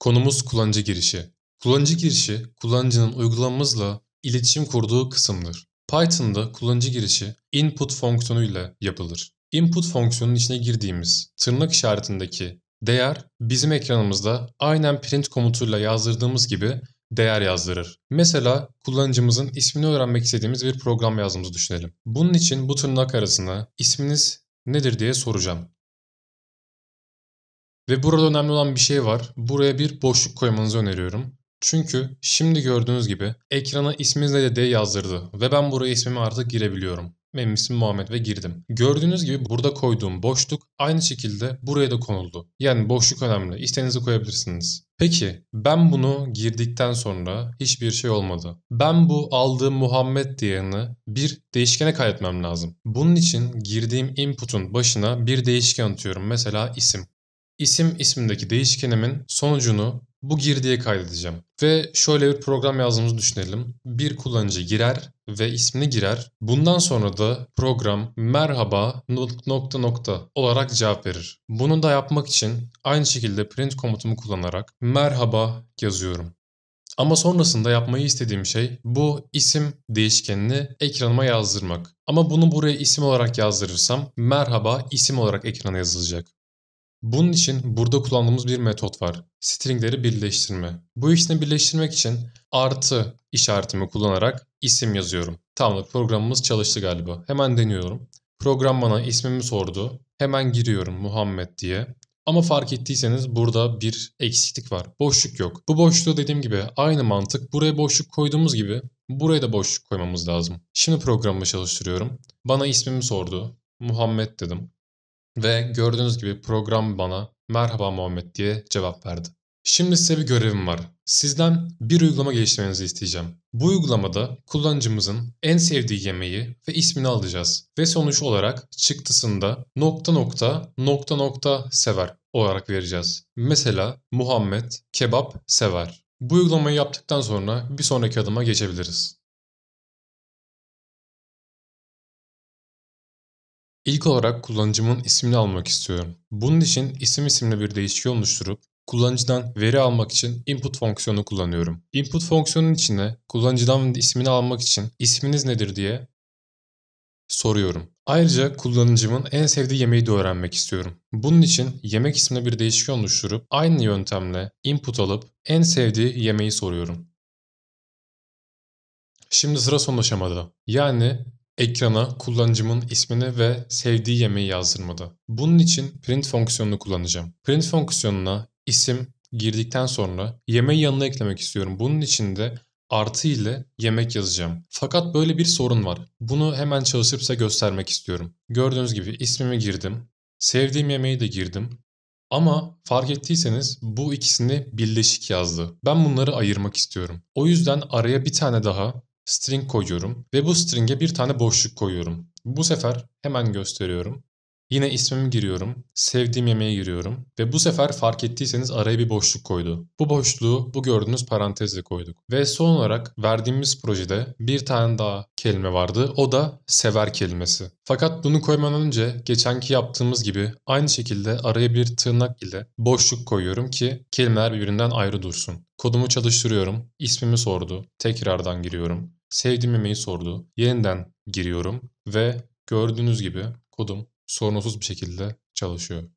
Konumuz kullanıcı girişi. Kullanıcı girişi, kullanıcının uygulamamızla iletişim kurduğu kısımdır. Python'da kullanıcı girişi input fonksiyonu ile yapılır. Input fonksiyonunun içine girdiğimiz tırnak işaretindeki değer bizim ekranımızda aynen print komutuyla yazdırdığımız gibi değer yazdırır. Mesela kullanıcımızın ismini öğrenmek istediğimiz bir program yazdığımızı düşünelim. Bunun için bu tırnak arasına isminiz nedir diye soracağım. Ve burada önemli olan bir şey var. Buraya bir boşluk koymanızı öneriyorum. Çünkü şimdi gördüğünüz gibi ekrana isminizle de D yazdırdı ve ben buraya ismimi artık girebiliyorum. Benim ismim Muhammed ve girdim. Gördüğünüz gibi burada koyduğum boşluk aynı şekilde buraya da konuldu. Yani boşluk önemli. İstediğinizi koyabilirsiniz. Peki ben bunu girdikten sonra hiçbir şey olmadı. Ben bu aldığım Muhammed değerini bir değişkene kaydetmem lazım. Bunun için girdiğim input'un başına bir değişken atıyorum. Mesela isim isim ismindeki değişkenimin sonucunu bu girdiye kaydedeceğim. Ve şöyle bir program yazdığımızı düşünelim. Bir kullanıcı girer ve ismini girer. Bundan sonra da program merhaba nokta nokta olarak cevap verir. Bunu da yapmak için aynı şekilde print komutumu kullanarak merhaba yazıyorum. Ama sonrasında yapmayı istediğim şey bu isim değişkenini ekranıma yazdırmak. Ama bunu buraya isim olarak yazdırırsam merhaba isim olarak ekrana yazılacak. Bunun için burada kullandığımız bir metot var. Stringleri birleştirme. Bu işlemi birleştirmek için artı işaretimi kullanarak isim yazıyorum. Tamamdır programımız çalıştı galiba. Hemen deniyorum. Program bana ismimi sordu. Hemen giriyorum Muhammed diye. Ama fark ettiyseniz burada bir eksiklik var. Boşluk yok. Bu boşluğu dediğim gibi aynı mantık. Buraya boşluk koyduğumuz gibi buraya da boşluk koymamız lazım. Şimdi programı çalıştırıyorum. Bana ismimi sordu. Muhammed dedim. Ve gördüğünüz gibi program bana merhaba Muhammed diye cevap verdi. Şimdi size bir görevim var. Sizden bir uygulama geliştirmenizi isteyeceğim. Bu uygulamada kullanıcımızın en sevdiği yemeği ve ismini alacağız. Ve sonuç olarak çıktısında nokta nokta nokta nokta sever olarak vereceğiz. Mesela Muhammed kebap sever. Bu uygulamayı yaptıktan sonra bir sonraki adıma geçebiliriz. İlk olarak kullanıcımın ismini almak istiyorum. Bunun için isim isimli bir değişken oluşturup kullanıcıdan veri almak için input fonksiyonu kullanıyorum. Input fonksiyonun içine kullanıcıdan ismini almak için isminiz nedir diye soruyorum. Ayrıca kullanıcımın en sevdiği yemeği de öğrenmek istiyorum. Bunun için yemek ismine bir değişken oluşturup aynı yöntemle input alıp en sevdiği yemeği soruyorum. Şimdi sıra son aşamada. Yani ekrana kullanıcımın ismini ve sevdiği yemeği yazdırmadı. Bunun için print fonksiyonunu kullanacağım. Print fonksiyonuna isim girdikten sonra yemeği yanına eklemek istiyorum. Bunun için de artı ile yemek yazacağım. Fakat böyle bir sorun var. Bunu hemen çalışırsa göstermek istiyorum. Gördüğünüz gibi ismimi girdim. Sevdiğim yemeği de girdim. Ama fark ettiyseniz bu ikisini birleşik yazdı. Ben bunları ayırmak istiyorum. O yüzden araya bir tane daha string koyuyorum ve bu string'e bir tane boşluk koyuyorum. Bu sefer hemen gösteriyorum. Yine ismimi giriyorum, sevdiğim yemeğe giriyorum ve bu sefer fark ettiyseniz araya bir boşluk koydu. Bu boşluğu bu gördüğünüz parantezle koyduk. Ve son olarak verdiğimiz projede bir tane daha kelime vardı. O da sever kelimesi. Fakat bunu koymadan önce geçenki yaptığımız gibi aynı şekilde araya bir tırnak ile boşluk koyuyorum ki kelimeler birbirinden ayrı dursun. Kodumu çalıştırıyorum, ismimi sordu, tekrardan giriyorum. Sevdiğim yemeği sordu. Yeniden giriyorum ve gördüğünüz gibi kodum sorunsuz bir şekilde çalışıyor.